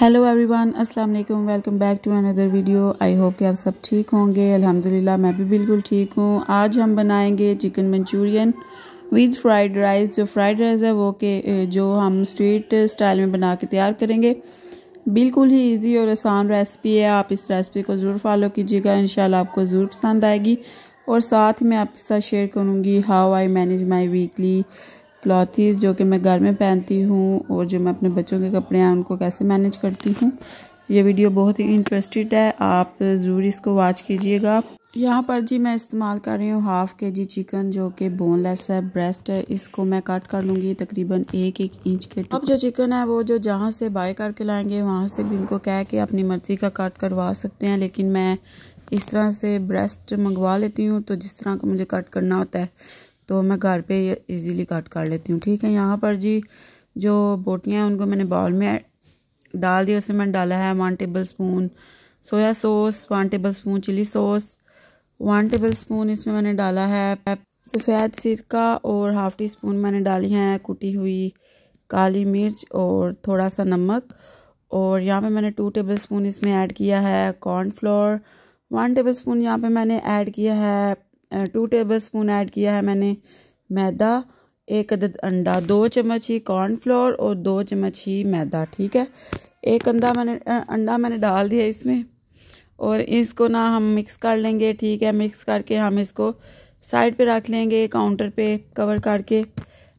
hello everyone अस्सलाम वालेकुम welcome back to another video I hope कि आप सब ठीक होंगे अल्हम्दुलिल्लाह मैं भी बिल्कुल ठीक हूँ आज हम बनाएंगे chicken Manchurian with fried rice जो फ्राइड राइस है वो के जो हम स्ट्रीट स्टाइल में बना के तैयार करेंगे बिल्कुल ही इजी और आसान रेसिपी है आप इस रेसिपी को ज़रूर फॉलो कीजिएगा इन आपको ज़रूर पसंद आएगी और साथ ही मैं आपके साथ शेयर करूँगी how I manage my weekly clothes जो कि मैं घर में पहनती हूँ और जो मैं अपने बच्चों के कपड़े हैं उनको कैसे मैनेज करती हूँ ये वीडियो बहुत ही इंटरेस्टेड है आप ज़रूर इसको वॉच कीजिएगा यहाँ पर जी मैं इस्तेमाल कर रही हूँ हाफ़ के जी चिकन जो कि बोनलेस है ब्रेस्ट है इसको मैं कट कर लूँगी तकरीबन एक एक इंच के अब जो चिकन है वो जो जहाँ से बाय करके लाएंगे वहाँ से भी उनको कह के अपनी मर्ज़ी का कट करवा सकते हैं लेकिन मैं इस तरह से ब्रेस्ट मंगवा लेती हूँ तो जिस तरह का मुझे कट करना होता है तो मैं घर पे इजीली कट कर लेती हूँ ठीक है यहाँ पर जी जो बोटियाँ हैं उनको मैंने बाउल में डाल दिया उसमें मैंने डाला है one tablespoon soya sauce one tablespoon chilli sauce one tablespoon इसमें मैंने डाला है सफ़ेद सिरका और हाफ़ टी स्पून मैंने डाली है कुटी हुई काली मिर्च और थोड़ा सा नमक और यहाँ पे मैंने टू टेबल स्पून इसमें ऐड किया है कॉर्नफ्लोर वन टेबल स्पून यहाँ पर मैंने ऐड किया है टू टेबल स्पून ऐड किया है मैंने मैदा एक अदद अंडा दो चम्मच ही कॉर्नफ्लोर और दो चम्मच ही मैदा ठीक है एक अंडा मैंने अंडा मैंने डाल दिया इसमें और इसको ना हम मिक्स कर लेंगे ठीक है मिक्स करके हम इसको साइड पे रख लेंगे काउंटर पे कवर करके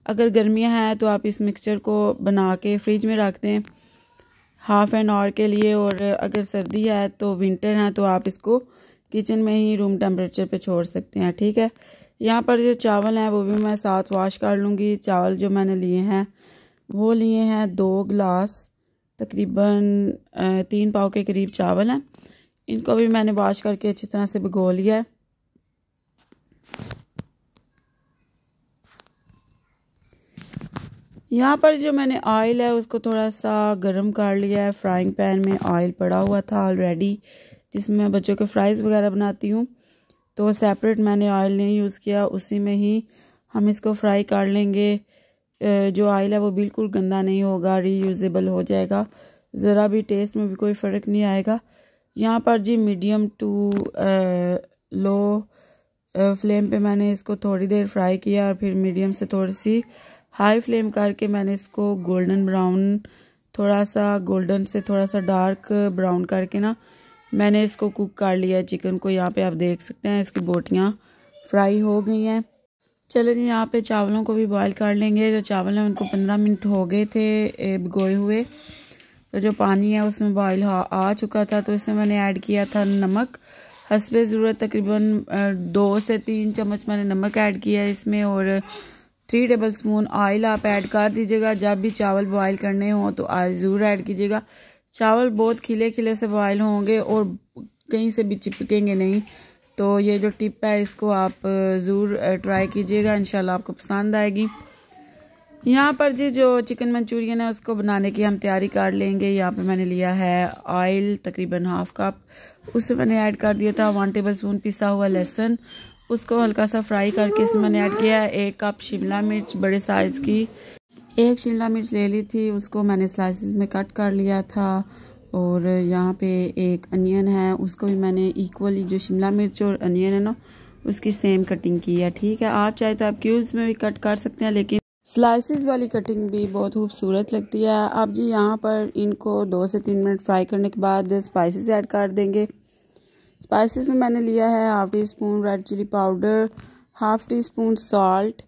अगर गर्मियाँ हैं तो आप इस मिक्सचर को बना के फ्रिज में रख दें हाफ़ एन आवर के लिए और अगर सर्दी है तो विंटर है तो आप इसको किचन में ही रूम टेम्परेचर पे छोड़ सकते हैं ठीक है यहाँ पर जो चावल हैं वो भी मैं साथ वाश कर लूँगी चावल जो मैंने लिए हैं वो लिए हैं दो गिलास तकरीबन तीन पाव के करीब चावल हैं इनको भी मैंने वाश करके अच्छी तरह से भिगो लिया है यहाँ पर जो मैंने ऑयल है उसको थोड़ा सा गर्म कर लिया है फ्राइंग पैन में ऑयल पड़ा हुआ था ऑलरेडी जिसमें मैं बच्चों के फ्राइज़ वगैरह बनाती हूँ तो सेपरेट मैंने ऑयल नहीं यूज़ किया उसी में ही हम इसको फ्राई कर लेंगे जो ऑयल है वो बिल्कुल गंदा नहीं होगा यूज़ेबल हो जाएगा ज़रा भी टेस्ट में भी कोई फ़र्क नहीं आएगा यहाँ पर जी मीडियम टू लो फ्लेम पे मैंने इसको थोड़ी देर फ्राई किया और फिर मीडियम से थोड़ी सी हाई फ्लेम करके मैंने इसको गोल्डन ब्राउन थोड़ा सा गोल्डन से थोड़ा सा डार्क ब्राउन करके ना मैंने इसको कुक कर लिया है चिकन को यहाँ पे आप देख सकते हैं इसकी बोटियाँ फ्राई हो गई हैं चले जी यहाँ पे चावलों को भी बॉयल कर लेंगे जो चावल हैं उनको पंद्रह मिनट हो गए थे भिगोए हुए तो जो पानी है उसमें बॉयल आ चुका था तो इसमें मैंने ऐड किया था नमक हसब ज़रूरत तकरीबन दो से तीन चम्मच मैंने नमक ऐड किया है इसमें और थ्री टेबल स्पून ऑयल आप ऐड कर दीजिएगा जब भी चावल बॉयल करने हों तो ऑयल ज़रूर ऐड कीजिएगा चावल बहुत खिले खिले से बॉयल होंगे और कहीं से भी चिपकेंगे नहीं तो ये जो टिप है इसको आप ज़रूर ट्राई कीजिएगा इन आपको पसंद आएगी यहाँ पर जी जो चिकन मंचूरियन है उसको बनाने की हम तैयारी कर लेंगे यहाँ पे मैंने लिया है ऑयल तकरीबन हाफ कप उसे मैंने ऐड कर दिया था वन टेबल स्पून पिसा हुआ लहसुन उसको हल्का सा फ्राई करके इसमें मैंने ऐड किया है एक कप शिमला मिर्च बड़े साइज़ की एक शिमला मिर्च ले ली थी उसको मैंने स्लाइसिस में कट कर लिया था और यहाँ पे एक अनियन है उसको भी मैंने इक्वली जो शिमला मिर्च और अनियन है ना उसकी सेम कटिंग की है ठीक है आप चाहे तो आप क्यूब्स में भी कट कर सकते हैं लेकिन स्लाइसेस वाली कटिंग भी बहुत खूबसूरत लगती है आप जी यहाँ पर इनको दो से तीन मिनट फ्राई करने के बाद स्पाइसिस ऐड कर देंगे स्पाइसिस में मैंने लिया है half teaspoon red chilli powder half teaspoon salt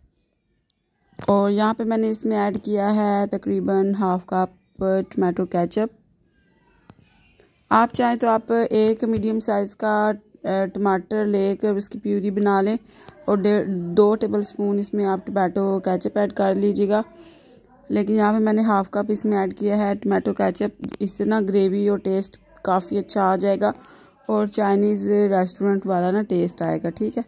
और यहाँ पे मैंने इसमें ऐड किया है तकरीबन हाफ कप टमाटो केचप आप चाहें तो आप एक मीडियम साइज़ का टमाटर लेकर उसकी प्यूरी बना लें और दो टेबल स्पून इसमें आप टमाटो केचप ऐड कर लीजिएगा लेकिन यहाँ पे मैंने हाफ़ कप इसमें ऐड किया है टमाटो केचप इससे ना ग्रेवी और टेस्ट काफ़ी अच्छा आ जाएगा और चाइनीज़ रेस्टोरेंट वाला ना टेस्ट आएगा ठीक है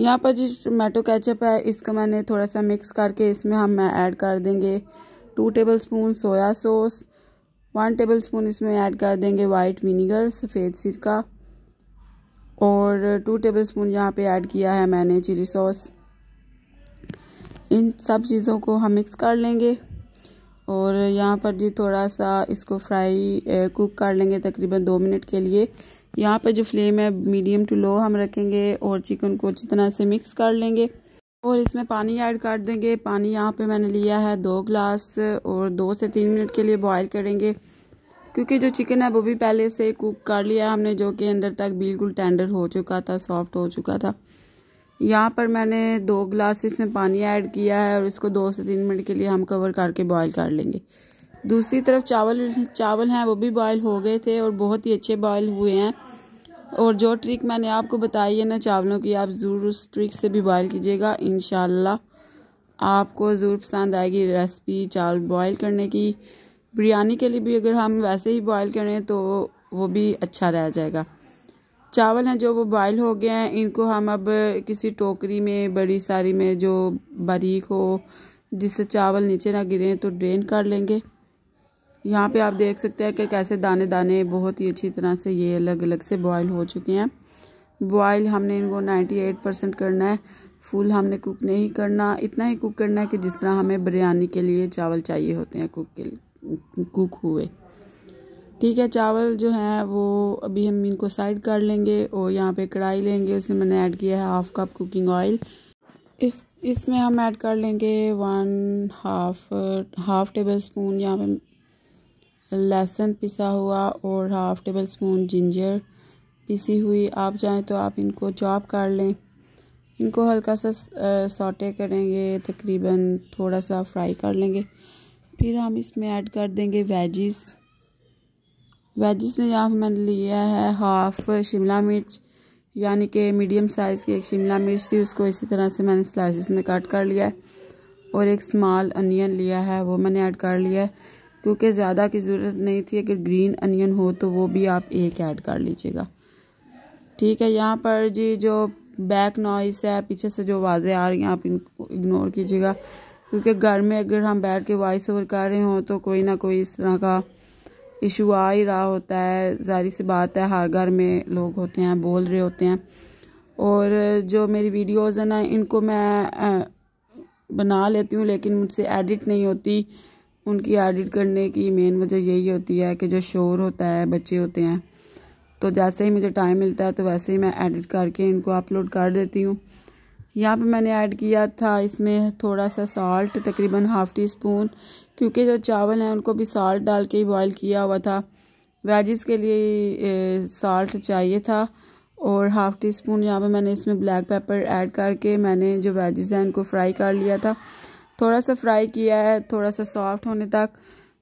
यहाँ पर जो टोमेटो कैचअप है इसको मैंने थोड़ा सा मिक्स करके इसमें हम ऐड कर देंगे two tablespoon soya sauce one tablespoon इसमें ऐड कर देंगे वाइट विनीगर सफ़ेद सिरका और टू टेबल स्पून यहाँ पर ऐड किया है मैंने चिली सॉस इन सब चीज़ों को हम मिक्स कर लेंगे और यहाँ पर जी थोड़ा सा इसको फ्राई कुक eh, कर लेंगे तकरीबन दो मिनट के लिए यहाँ पर जो फ्लेम है मीडियम टू लो हम रखेंगे और चिकन को अच्छी तरह से मिक्स कर लेंगे और इसमें पानी ऐड कर देंगे पानी यहाँ पे मैंने लिया है दो ग्लास और दो से तीन मिनट के लिए बॉयल करेंगे क्योंकि जो चिकन है वो भी पहले से कुक कर लिया हमने जो कि अंदर तक बिल्कुल टेंडर हो चुका था सॉफ्ट हो चुका था यहाँ पर मैंने दो ग्लास इसमें पानी ऐड किया है और इसको दो से तीन मिनट के लिए हम कवर करके बॉयल कर लेंगे दूसरी तरफ चावल चावल हैं वो भी बॉयल हो गए थे और बहुत ही अच्छे बॉयल हुए हैं और जो ट्रिक मैंने आपको बताई है ना चावलों की आप ज़रूर उस ट्रिक से भी बॉयल कीजिएगा इन आपको ज़रूर पसंद आएगी रेसिपी चावल बॉयल करने की बिरयानी के लिए भी अगर हम वैसे ही बॉयल करें तो वो भी अच्छा रह जाएगा चावल हैं जो वो बॉयल हो गए हैं इनको हम अब किसी टोकरी में बड़ी सारी में जो बारीक हो जिससे चावल नीचे ना गिरे तो ड्रेन कर लेंगे यहाँ पे आप देख सकते हैं कि कैसे दाने दाने बहुत ही अच्छी तरह से ये अलग अलग से बॉयल हो चुके हैं बॉयल हमने इनको 98 परसेंट करना है फुल हमने कुक नहीं करना इतना ही कुक करना है कि जिस तरह हमें बिरयानी के लिए चावल चाहिए होते हैं कुक के कुक हुए ठीक है चावल जो हैं वो अभी हम इनको साइड कर लेंगे और यहाँ पे कढ़ाई लेंगे उसमें मैंने ऐड किया है हाफ़ कप कुकिंग ऑयल इस इसमें हम ऐड कर लेंगे one half half tablespoon यहाँ पे लहसुन पिसा हुआ और हाफ़ टेबल स्पून जिंजर पिसी हुई आप चाहें तो आप इनको चॉप कर लें इनको हल्का सा सोटे करेंगे तकरीबन थोड़ा सा फ्राई कर लेंगे फिर हम इसमें ऐड कर देंगे वेजिस वेजिस में यहाँ मैंने लिया है हाफ़ शिमला मिर्च यानी कि मीडियम साइज़ की एक शिमला मिर्च थी उसको इसी तरह से मैंने स्लाइसिस में कट कर लिया है और एक स्मॉल अनियन लिया है वो मैंने ऐड कर लिया है क्योंकि ज़्यादा की ज़रूरत नहीं थी अगर ग्रीन अनियन हो तो वो भी आप एक ऐड कर लीजिएगा ठीक है यहाँ पर जी जो बैक नॉइस है पीछे से जो आवाज़ें आ रही हैं आप इनको इग्नोर कीजिएगा क्योंकि घर में अगर हम बैठ के वॉइस ओवर कर रहे हों तो कोई ना कोई इस तरह का इशू आ ही रहा होता है जारी सी बात है हर घर में लोग होते हैं बोल रहे होते हैं और जो मेरी वीडियोज़ हैं ना इनको मैं बना लेती हूँ लेकिन मुझसे एडिट नहीं होती उनकी एडिट करने की मेन वजह यही होती है कि जो शोर होता है बच्चे होते हैं तो जैसे ही मुझे टाइम मिलता है तो वैसे ही मैं एडिट करके इनको अपलोड कर देती हूँ यहाँ पे मैंने ऐड किया था इसमें थोड़ा सा सॉल्ट तकरीबन हाफ़ टी स्पून क्योंकि जो चावल हैं उनको भी सॉल्ट डाल के ही बॉयल किया हुआ था वेजिस के लिए सॉल्ट चाहिए था और हाफ़ टी स्पून यहाँ पे मैंने इसमें ब्लैक पेपर ऐड करके मैंने जो वेजिस हैं इनको फ्राई कर लिया था थोड़ा सा फ्राई किया है थोड़ा सा सॉफ्ट होने तक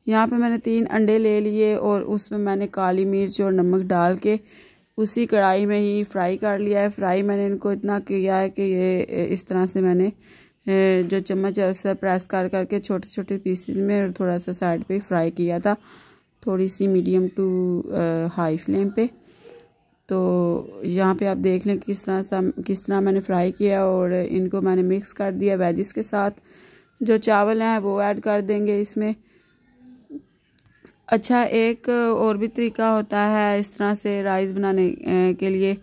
यहाँ पे मैंने तीन अंडे ले लिए और उसमें मैंने काली मिर्च और नमक डाल के उसी कढ़ाई में ही फ्राई कर लिया है फ्राई मैंने इनको इतना किया है कि ये इस तरह से मैंने जो चम्मच है उससे प्रेस कर करके छोटे छोटे पीसेस में और थोड़ा सा साइड पे फ्राई किया था थोड़ी सी मीडियम टू हाई फ्लेम पे तो यहाँ पे आप देख लें किस तरह सा किस तरह मैंने फ्राई किया और इनको मैंने मिक्स कर दिया वेजिस के साथ जो चावल हैं वो ऐड कर देंगे इसमें अच्छा एक और भी तरीका होता है इस तरह से राइस बनाने के लिए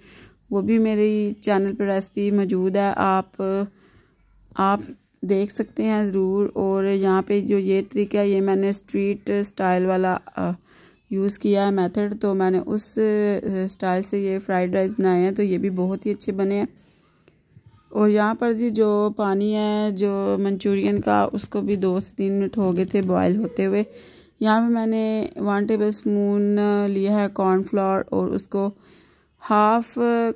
वो भी मेरी चैनल पर रेसिपी मौजूद है आप आप देख सकते हैं ज़रूर और यहाँ पे जो ये तरीका है ये मैंने स्ट्रीट स्टाइल वाला यूज़ किया है मेथड तो मैंने उस स्टाइल से ये फ्राइड राइस बनाए हैं तो ये भी बहुत ही अच्छे बने हैं और यहाँ पर जी जो पानी है जो मंचूरियन का उसको भी दो से तीन मिनट हो गए थे बॉयल होते हुए यहाँ पे मैंने वन टेबल स्पून लिया है कॉर्नफ्लावर और उसको हाफ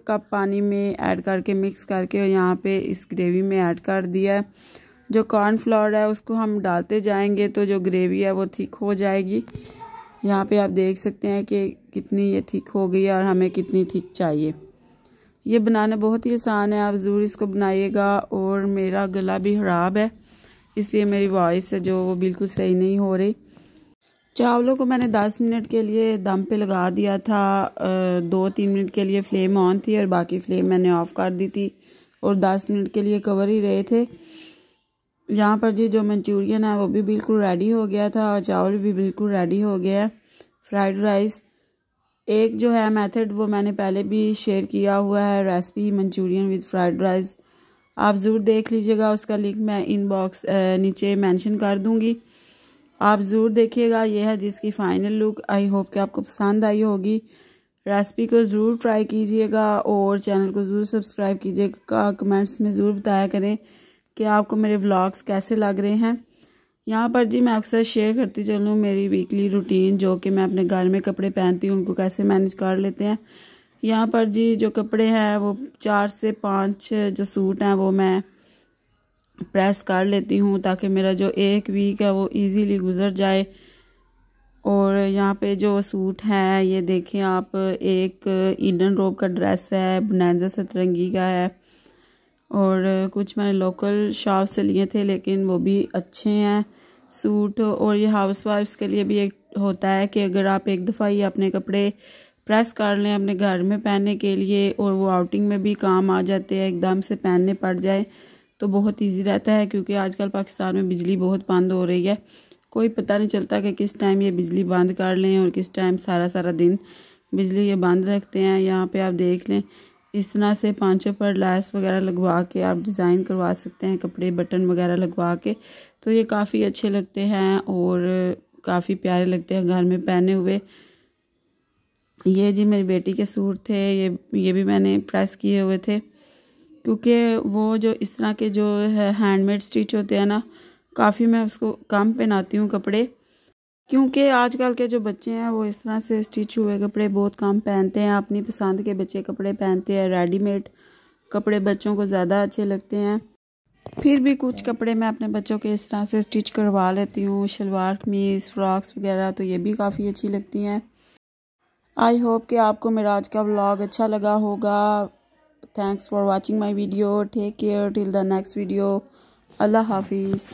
कप पानी में ऐड करके मिक्स करके और यहाँ पे इस ग्रेवी में ऐड कर दिया है जो कॉर्नफ्लावर है उसको हम डालते जाएंगे तो जो ग्रेवी है वो ठीक हो जाएगी यहाँ पे आप देख सकते हैं कि कितनी ये ठीक हो गई है और हमें कितनी ठीक चाहिए ये बनाना बहुत ही आसान है आप ज़रूर इसको बनाइएगा और मेरा गला भी ख़राब है इसलिए मेरी वॉइस है जो वो बिल्कुल सही नहीं हो रही चावलों को मैंने 10 मिनट के लिए दम पे लगा दिया था दो तीन मिनट के लिए फ्लेम ऑन थी और बाकी फ्लेम मैंने ऑफ़ कर दी थी और 10 मिनट के लिए कवर ही रहे थे यहाँ पर जी जो मंचूरियन है वो भी बिल्कुल रेडी हो गया था और चावल भी बिल्कुल रेडी हो गया है फ्राइड राइस एक जो है मेथड वो मैंने पहले भी शेयर किया हुआ है recipe Manchurian with fried rice आप ज़रूर देख लीजिएगा उसका लिंक मैं इनबॉक्स नीचे मेंशन कर दूंगी आप ज़रूर देखिएगा यह है जिसकी फ़ाइनल लुक आई होप कि आपको पसंद आई होगी रेसिपी को ज़रूर ट्राई कीजिएगा और चैनल को ज़रूर सब्सक्राइब कीजिएगा कमेंट्स में ज़रूर बताया करें कि आपको मेरे ब्लॉग्स कैसे लग रहे हैं यहाँ पर जी मैं अक्सर शेयर करती चलूँ मेरी वीकली रूटीन जो कि मैं अपने घर में कपड़े पहनती हूँ उनको कैसे मैनेज कर लेते हैं यहाँ पर जी जो कपड़े हैं वो चार से पाँच जो सूट हैं वो मैं प्रेस कर लेती हूँ ताकि मेरा जो एक वीक है वो इजीली गुजर जाए और यहाँ पे जो सूट है ये देखें आप एक ईडन रोब का ड्रेस है बनैजा सतरंगी का है और कुछ मैंने लोकल शॉप से लिए थे लेकिन वो भी अच्छे हैं सूट और ये हाउस वाइफ्स के लिए भी एक होता है कि अगर आप एक दफ़ा ही अपने कपड़े प्रेस कर लें अपने घर में पहनने के लिए और वो आउटिंग में भी काम आ जाते हैं एकदम से पहनने पड़ जाए तो बहुत इजी रहता है क्योंकि आजकल पाकिस्तान में बिजली बहुत बंद हो रही है कोई पता नहीं चलता कि किस टाइम ये बिजली बंद कर लें और किस टाइम सारा सारा दिन बिजली ये बंद रखते हैं यहाँ पे आप देख लें इस तरह से पाँचों पर लैस वगैरह लगवा के आप डिज़ाइन करवा सकते हैं कपड़े बटन वगैरह लगवा के तो ये काफ़ी अच्छे लगते हैं और काफ़ी प्यारे लगते हैं घर में पहने हुए ये जी मेरी बेटी के सूट थे ये ये भी मैंने प्रेस किए हुए थे क्योंकि वो जो इस तरह के जो है हैंडमेड स्टिच होते हैं ना काफ़ी मैं उसको कम पहनाती हूँ कपड़े क्योंकि आजकल के जो बच्चे हैं वो इस तरह से स्टिच हुए कपड़े बहुत कम पहनते हैं अपनी पसंद के बच्चे कपड़े पहनते हैं रेडीमेड कपड़े बच्चों को ज़्यादा अच्छे लगते हैं फिर भी कुछ कपड़े मैं अपने बच्चों के इस तरह से स्टिच करवा लेती हूँ शलवार कमीज़ फ्रॉक्स वगैरह तो ये भी काफ़ी अच्छी लगती हैं आई होप कि आपको मेरा आज का व्लॉग अच्छा लगा होगा thanks for watching my video take care till the next video अल्लाह हाफिज़